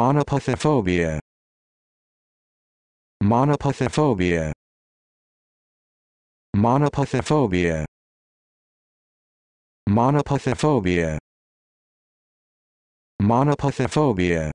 Monopathophobia. Monopathophobia. Monopathophobia. Monopathophobia. Monopathophobia.